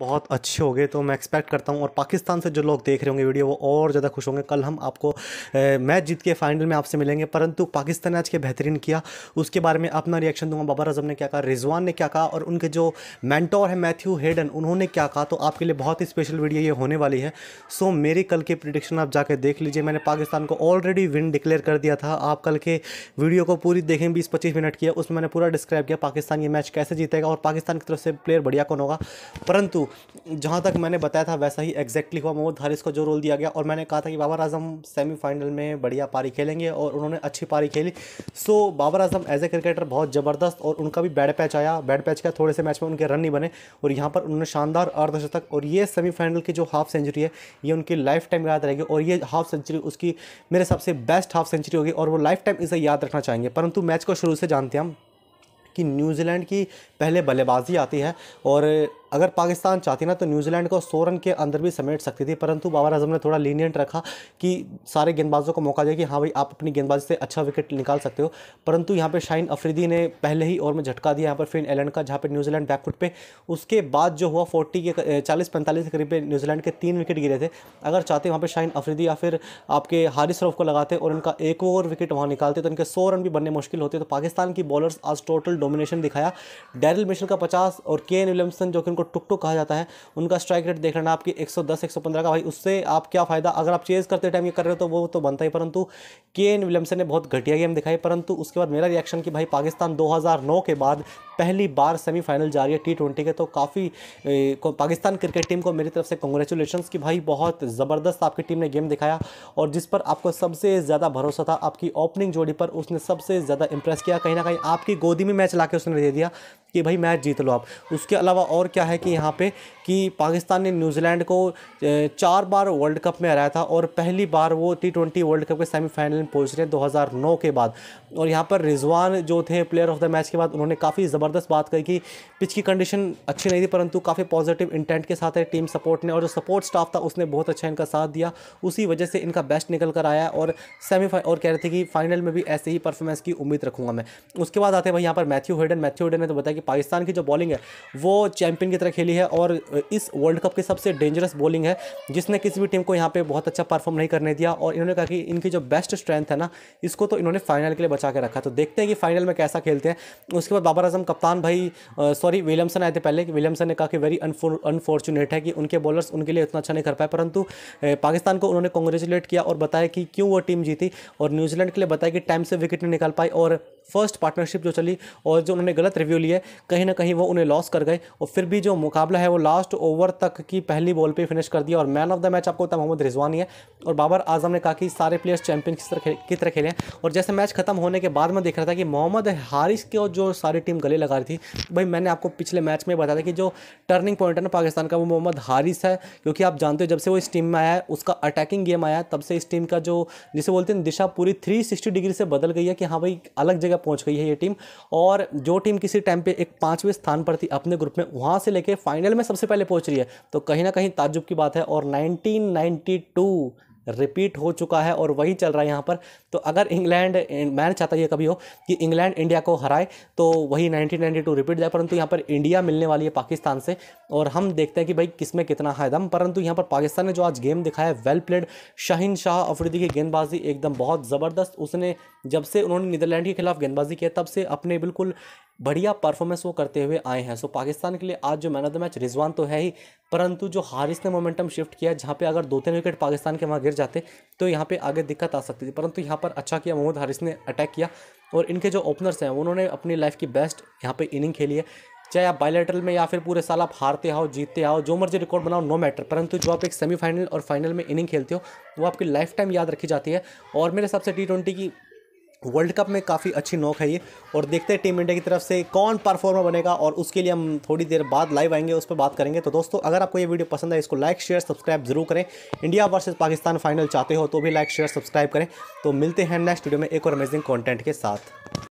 बहुत अच्छे हो गए तो मैं एक्सपेक्ट करता हूँ और पाकिस्तान से जो लोग देख रहे होंगे वीडियो वो और ज़्यादा खुश होंगे कल हम आपको मैच जीत के फाइनल में आपसे मिलेंगे परंतु पाकिस्तान ने आज के बेहतरीन किया उसके बारे में अपना रिएक्शन दूंगा बाबर आजम ने क्या कहा रिजवान ने क्या कहा और उनके जो मैंटोर है मैथ्यू हेडन उन्होंने क्या कहा तो आपके लिए बहुत ही स्पेशल वीडियो ये होने वाली है सो मेरी कल की प्रिडिक्शन आप जाकर देख लीजिए मैंने पाकिस्तान को ऑलरेडी विन डिक्लेयर कर दिया था आप कल के वीडियो को पूरी देखें बीस पच्चीस मिनट की उसमें मैंने पूरा डिस्क्राइब किया पाकिस्तान ये मैच कैसे जीतेगा और पाकिस्तान की तरफ से प्लेयर बढ़िया कौन होगा परंतु जहाँ तक मैंने बताया था वैसा ही एग्जैक्टली हुआ मोहम्मद हारिस को जो रोल दिया गया और मैंने कहा था कि बाबर आजम सेमीफाइनल में बढ़िया पारी खेलेंगे और उन्होंने अच्छी पारी खेली so Babar Azam as a cricketer बहुत ज़बरदस्त और उनका भी बैड पैच आया बैड पैच का थोड़े से मैच में उनके रन नहीं बने और यहाँ पर उन्होंने शानदार अर्धशतक और ये सेमीफाइनल की जो हाफ सेंचुरी है ये उनकी लाइफ टाइम याद रहेगी और ये हाफ सेंचुरी उसकी मेरे हिसाब से बेस्ट हाफ सेंचुरी होगी और वो लाइफ टाइम इसे याद रखना चाहेंगे परंतु मैच को शुरू से जानते हैं हम कि न्यूजीलैंड की पहले बल्लेबाजी आती है और अगर पाकिस्तान चाहती ना तो न्यूजीलैंड को सौ रन के अंदर भी समेट सकती थी परंतु बाबर आजम ने थोड़ा लीनियंट रखा कि सारे गेंदबाजों को मौका दिया कि हाँ भाई आप अपनी गेंदबाजी से अच्छा विकेट निकाल सकते हो परंतु यहाँ पर शाइन अफरीदी ने पहले ही ओवर में झटका दिया यहाँ पर फिन एलैंड का जहाँ पर न्यूजीलैंड बैकफुट पर उसके बाद जो हुआ फोर्टी के चालीस पैंतालीस के करीब न्यूजीलैंड के तीन विकेट गिरे थे अगर चाहते वहाँ पर शाइन अफरीदी या फिर आपके हारिस रफ को लगाते और उनका एक ओवर विकेट वहाँ निकालते तो उनके सौ रन भी बनने मुश्किल होते तो पाकिस्तान की बॉलर्स आज टोटल डोमिनेशन दिखाया डैरल मिशन का पचास और के एन विलियमसन जो कि जिनको टुक टुक कहा जाता है उनका स्ट्राइक रेट देख लेना आपकी 110 115 का भाई उससे आप क्या फ़ायदा अगर आप चेज़ करते टाइम ये कर रहे हो तो वो तो बनता ही परंतु के एन विलियमसन ने बहुत घटिया गेम दिखाई परंतु उसके बाद मेरा रिएक्शन कि भाई पाकिस्तान दो के बाद पहली बार सेमीफाइनल जा रही है टी ट्वेंटी के तो काफ़ी पाकिस्तान क्रिकेट टीम को मेरी तरफ से कंग्रेचुलेशन कि भाई बहुत ज़बरदस्त आपकी टीम ने गेम दिखाया और जिस पर आपको सबसे ज़्यादा भरोसा था आपकी ओपनिंग जोड़ी पर उसने सबसे ज़्यादा इंप्रेस किया कहीं ना कहीं आपकी गोदी में मैच ला उसने दे दिया कि भाई मैच जीत लो आप उसके अलावा और क्या है कि यहाँ पे कि पाकिस्तान ने न्यूजीलैंड को चार बार वर्ल्ड कप में हराया था और पहली बार वो टी ट्वेंटी वर्ल्ड कप के सेमीफाइनल में पहुँच रहे हैं दो के बाद और यहाँ पर रिजवान जो थे प्लेयर ऑफ द मैच के बाद उन्होंने काफ़ी ज़बरदस्त ज़बरदस्त बात कही कि पिच की कंडीशन अच्छी नहीं थी परंतु काफ़ी पॉजिटिव इंटेंट के साथ है टीम सपोर्ट ने और जो सपोर्ट स्टाफ था उसने बहुत अच्छा इनका साथ दिया उसी वजह से इनका बेस्ट निकल कर आया और सेमीफाइ और कह रहे थे कि फाइनल में भी ऐसे ही परफॉर्मेंस की उम्मीद रखूंगा मैं उसके बाद आते हैं भाई यहाँ पर मैथ्यू हेडन मैथ्यू हेडन ने तो बताया कि पाकिस्तान की जो बॉलिंग है वो चैंपियन की तरह खेली है और इस वर्ल्ड कप की सबसे डेंजरस बॉलिंग है जिसने किसी भी टीम को यहाँ पर बहुत अच्छा परफॉर्म नहीं करने दिया और इन्होंने कहा कि इनकी जो बेस्ट स्ट्रेंथ है ना इसको तो इन्होंने फाइनल के लिए बचा के रखा तो देखते हैं कि फाइनल में कैसा खेलते हैं उसके बाद बाबर आजम कप कप्तान भाई सॉरी विलियमसन आए थे पहले विलियमसन ने कहा कि वेरी अनफॉर्चुनेट है कि उनके बॉलर्स उनके लिए इतना अच्छा नहीं कर पाए परंतु पाकिस्तान को उन्होंने कॉन्ग्रेचुलेट किया और बताया कि क्यों वो टीम जीती और न्यूजीलैंड के लिए बताया कि टाइम से विकेट नहीं निकाल पाई और फर्स्ट पार्टनरशिप जो चली और जो उन्होंने गलत रिव्यू लिए कहीं ना कहीं वो उन्हें लॉस कर गए और फिर भी जो मुकाबला है वो लास्ट ओवर तक की पहली बॉल पे फिनिश कर दिया और मैन ऑफ द मैच आपको होता मोहम्मद रिजवानी है और बाबर आजम ने कहा कि सारे प्लेयर्स चैंपियन किस तरह की तरह खेले और जैसे मैच खत्म होने के बाद मैं देख रहा था कि मोहम्मद हारिस की और जो सारी टीम गले लगा रही थी भाई मैंने आपको पिछले मैच में बताया था कि जो टर्निंग पॉइंट है ना पाकिस्तान का वो मोहम्मद हारिस है क्योंकि आप जानते हो जब से वो इस टीम में आया है उसका अटैकिंग गेम आया तब से इस टीम का जो जिसे बोलते हैं दिशा पूरी थ्री डिग्री से बदल गई है कि हाँ भाई अलग जगह जगह पहुंच गई है ये टीम और जो टीम किसी टाइम पे एक पांचवें स्थान पर थी अपने ग्रुप में वहां से लेके फाइनल में सबसे पहले पहुंच रही है तो कहीं ना कहीं ताजुब की बात है और नाइनटीन रिपीट हो चुका है और वही चल रहा है यहाँ पर तो अगर इंग्लैंड मैंने चाहता ये कभी हो कि इंग्लैंड इंडिया को हराए तो वही 1992 रिपीट जाए परंतु यहाँ पर इंडिया मिलने वाली है पाकिस्तान से और हम देखते हैं कि भाई किसमें कितना है दम परंतु यहाँ पर पाकिस्तान ने जो आज गेम दिखाया वेल प्लेड शाहिन शाह अफरीदी की गेंदबाजी एकदम बहुत ज़बरदस्त उसने जब से उन्होंने नीदरलैंड के खिलाफ गेंदबाजी किया तब से अपने बिल्कुल बढ़िया परफॉर्मेंस वो करते हुए आए हैं सो पाकिस्तान के लिए आज जो man of the match Rizwan तो है ही परंतु जो हारिस ने मोमेंटम शिफ्ट किया जहाँ पे अगर दो तीन विकेट पाकिस्तान के वहाँ गिर जाते तो यहाँ पे आगे दिक्कत आ सकती थी परंतु यहाँ पर अच्छा किया मोहम्मद हारिस ने अटैक किया और इनके जो ओपनर्स हैं उन्होंने अपनी लाइफ की बेस्ट यहाँ पर इनिंग खेली है चाहे आप बायलेटरल में या फिर पूरे साल आप हारते आओ जीतते आओ जो मर्जी रिकॉर्ड बनाओ नो मैटर परंतु जो आप एक सेमीफाइनल और फाइनल में इनिंग खेलते हो वो आपकी लाइफ टाइम याद रखी जाती है और मेरे हिसाब से टी ट्वेंटी की वर्ल्ड कप में काफ़ी अच्छी नोक है ये और देखते हैं टीम इंडिया की तरफ से कौन परफॉर्मर बनेगा और उसके लिए हम थोड़ी देर बाद लाइव आएंगे उस पर बात करेंगे तो दोस्तों अगर आपको ये वीडियो पसंद है इसको लाइक शेयर सब्सक्राइब जरूर करें इंडिया वर्सेज पाकिस्तान फाइनल चाहते हो तो भी लाइक शेयर सब्सक्राइब करें तो मिलते हैं नेक्स्ट वीडियो में एक और अमेजिंग कॉन्टेंट के साथ